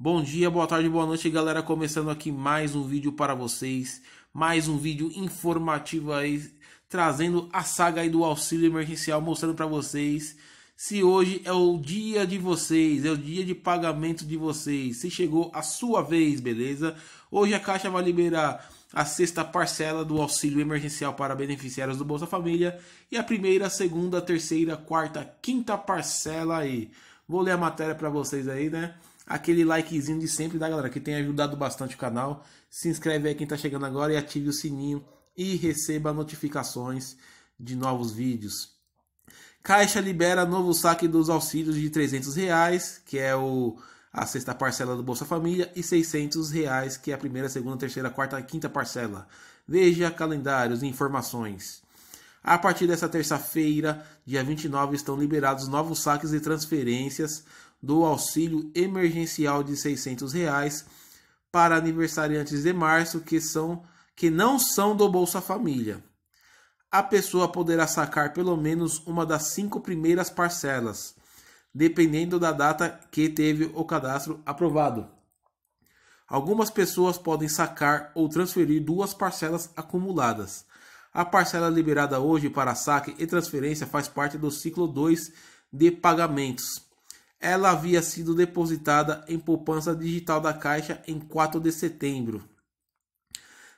Bom dia, boa tarde, boa noite, galera. Começando aqui mais um vídeo para vocês, mais um vídeo informativo aí, trazendo a saga aí do auxílio emergencial, mostrando para vocês se hoje é o dia de vocês, é o dia de pagamento de vocês, se chegou a sua vez, beleza? Hoje a Caixa vai liberar a sexta parcela do auxílio emergencial para beneficiários do Bolsa Família e a primeira, segunda, terceira, quarta, quinta parcela aí. Vou ler a matéria para vocês aí, né? aquele likezinho de sempre da galera que tem ajudado bastante o canal. Se inscreve aí quem está chegando agora e ative o sininho e receba notificações de novos vídeos. Caixa libera novo saque dos auxílios de 300 reais, que é o, a sexta parcela do Bolsa Família, e 600 reais, que é a primeira, segunda, terceira, quarta e quinta parcela. Veja calendários e informações. A partir dessa terça-feira, dia 29, estão liberados novos saques e transferências do auxílio emergencial de R$ 600 reais para aniversariantes de março que, são, que não são do Bolsa Família. A pessoa poderá sacar pelo menos uma das cinco primeiras parcelas, dependendo da data que teve o cadastro aprovado. Algumas pessoas podem sacar ou transferir duas parcelas acumuladas. A parcela liberada hoje para saque e transferência faz parte do ciclo 2 de pagamentos ela havia sido depositada em poupança digital da Caixa em 4 de setembro.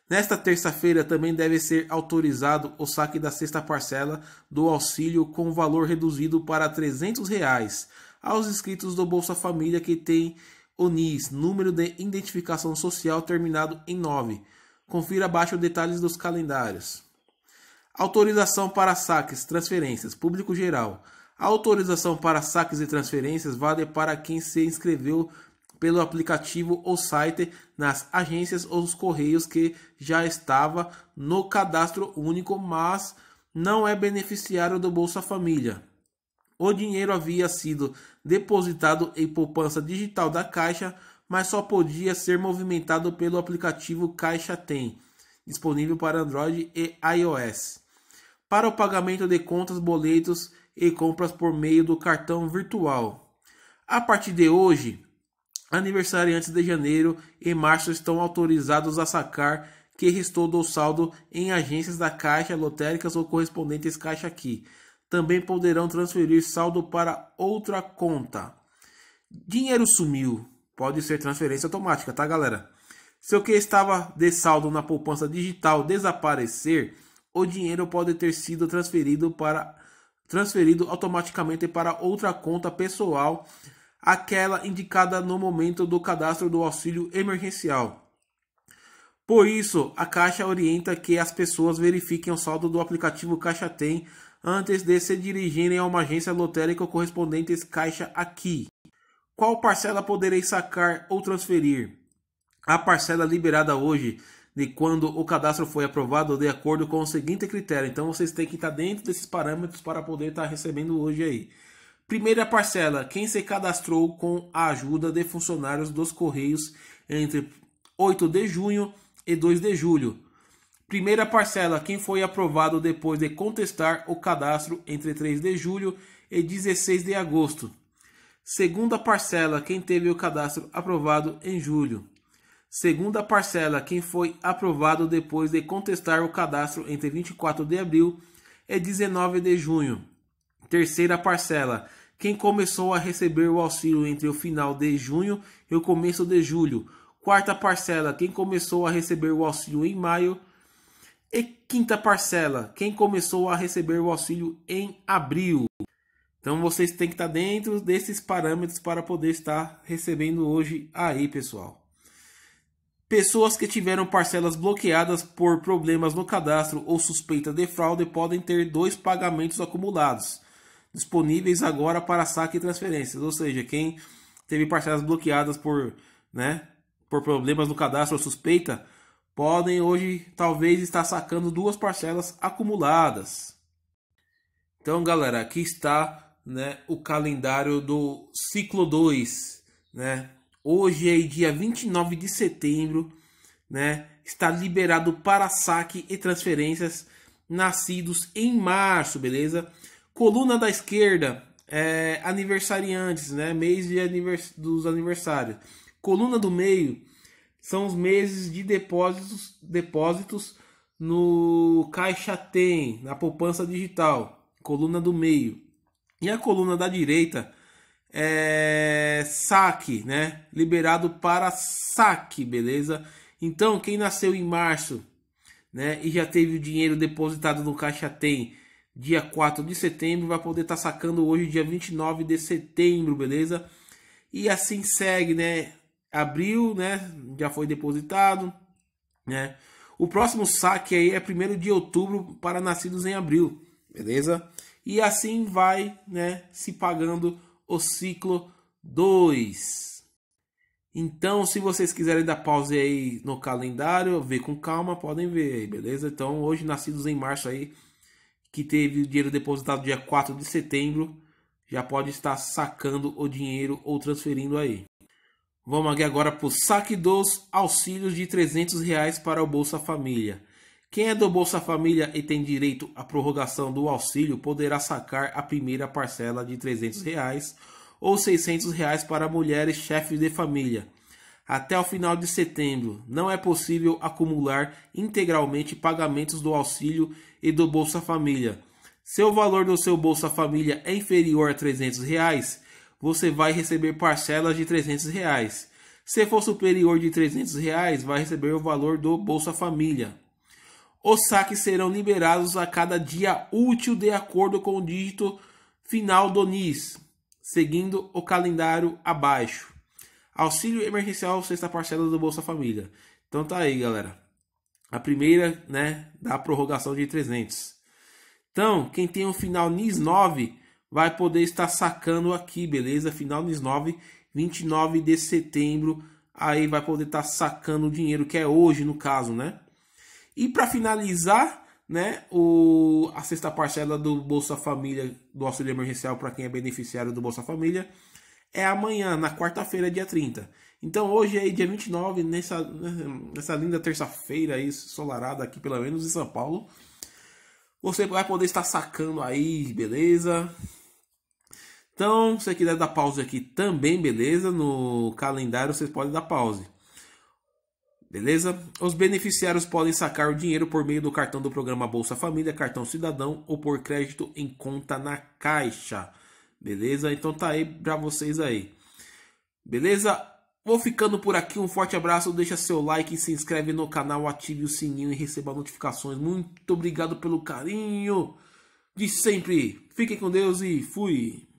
Nesta terça-feira também deve ser autorizado o saque da sexta parcela do auxílio com valor reduzido para R$ 300 reais aos inscritos do Bolsa Família que têm o NIS, número de identificação social terminado em 9. Confira abaixo os detalhes dos calendários. Autorização para saques, transferências, público geral. A autorização para saques e transferências vale para quem se inscreveu pelo aplicativo ou site nas agências ou os correios que já estava no cadastro único, mas não é beneficiário do Bolsa Família. O dinheiro havia sido depositado em poupança digital da Caixa, mas só podia ser movimentado pelo aplicativo Caixa Tem, disponível para Android e iOS. Para o pagamento de contas, boletos e compras por meio do cartão virtual. A partir de hoje, aniversariantes de janeiro e março estão autorizados a sacar que restou do saldo em agências da Caixa, lotéricas ou correspondentes Caixa Aqui. Também poderão transferir saldo para outra conta. Dinheiro sumiu. Pode ser transferência automática, tá, galera? Se o que estava de saldo na poupança digital desaparecer, o dinheiro pode ter sido transferido para transferido automaticamente para outra conta pessoal, aquela indicada no momento do cadastro do auxílio emergencial. Por isso, a Caixa orienta que as pessoas verifiquem o saldo do aplicativo Caixa Tem antes de se dirigirem a uma agência lotérica correspondente Caixa Aqui. Qual parcela poderei sacar ou transferir? A parcela liberada hoje de quando o cadastro foi aprovado de acordo com o seguinte critério. Então vocês têm que estar dentro desses parâmetros para poder estar recebendo hoje aí. Primeira parcela, quem se cadastrou com a ajuda de funcionários dos Correios entre 8 de junho e 2 de julho. Primeira parcela, quem foi aprovado depois de contestar o cadastro entre 3 de julho e 16 de agosto. Segunda parcela, quem teve o cadastro aprovado em julho. Segunda parcela, quem foi aprovado depois de contestar o cadastro entre 24 de abril e 19 de junho. Terceira parcela, quem começou a receber o auxílio entre o final de junho e o começo de julho. Quarta parcela, quem começou a receber o auxílio em maio. E quinta parcela, quem começou a receber o auxílio em abril. Então vocês têm que estar dentro desses parâmetros para poder estar recebendo hoje aí, pessoal. Pessoas que tiveram parcelas bloqueadas por problemas no cadastro ou suspeita de fraude podem ter dois pagamentos acumulados, disponíveis agora para saque e transferências. Ou seja, quem teve parcelas bloqueadas por, né, por problemas no cadastro ou suspeita, podem hoje talvez estar sacando duas parcelas acumuladas. Então, galera, aqui está né, o calendário do ciclo 2, né? Hoje é dia 29 de setembro, né? Está liberado para saque e transferências nascidos em março, beleza? Coluna da esquerda, é, aniversariantes, né? Mês de anivers dos aniversários. Coluna do meio são os meses de depósitos, depósitos no caixa tem, na poupança digital. Coluna do meio. E a coluna da direita é, saque, né? Liberado para saque, beleza? Então, quem nasceu em março, né, e já teve o dinheiro depositado no caixa tem dia 4 de setembro, vai poder estar tá sacando hoje dia 29 de setembro, beleza? E assim segue, né? Abril, né, já foi depositado, né? O próximo saque aí é primeiro de outubro para nascidos em abril, beleza? E assim vai, né, se pagando o ciclo 2. Então, se vocês quiserem dar pause aí no calendário, ver com calma, podem ver aí, beleza? Então, hoje, nascidos em março aí, que teve o dinheiro depositado dia 4 de setembro, já pode estar sacando o dinheiro ou transferindo aí. Vamos aqui agora para o saque dos auxílios de 300 reais para o Bolsa Família. Quem é do Bolsa Família e tem direito à prorrogação do auxílio poderá sacar a primeira parcela de R$ 300 reais ou R$ 600 reais para mulheres chefes de família. Até o final de setembro, não é possível acumular integralmente pagamentos do auxílio e do Bolsa Família. Se o valor do seu Bolsa Família é inferior a R$ 300, reais, você vai receber parcelas de R$ 300. Reais. Se for superior de R$ 300, reais, vai receber o valor do Bolsa Família. Os saques serão liberados a cada dia útil de acordo com o dígito final do NIS, seguindo o calendário abaixo. Auxílio emergencial sexta parcela do Bolsa Família. Então tá aí, galera. A primeira, né, da prorrogação de 300. Então, quem tem o final NIS 9 vai poder estar sacando aqui, beleza? Final NIS 9, 29 de setembro. Aí vai poder estar sacando o dinheiro que é hoje, no caso, né? E para finalizar, né, o, a sexta parcela do Bolsa Família, do auxílio emergencial para quem é beneficiário do Bolsa Família, é amanhã, na quarta-feira, dia 30. Então hoje é dia 29, nessa, nessa linda terça-feira aí, solarada aqui, pelo menos em São Paulo, você vai poder estar sacando aí, beleza? Então, se você quiser dar pause aqui também, beleza? No calendário vocês podem dar pause. Beleza? Os beneficiários podem sacar o dinheiro por meio do cartão do programa Bolsa Família, cartão cidadão ou por crédito em conta na Caixa. Beleza? Então tá aí para vocês aí. Beleza? Vou ficando por aqui, um forte abraço, deixa seu like, se inscreve no canal, ative o sininho e receba notificações. Muito obrigado pelo carinho de sempre. Fiquem com Deus e fui!